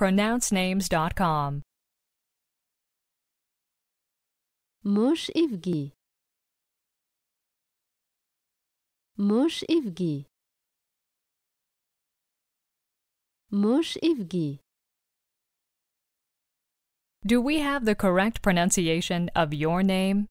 pronouncenames.com. Mosh Ivgi. Mosh Ivgi. Mosh Ivgi. Do we have the correct pronunciation of your name?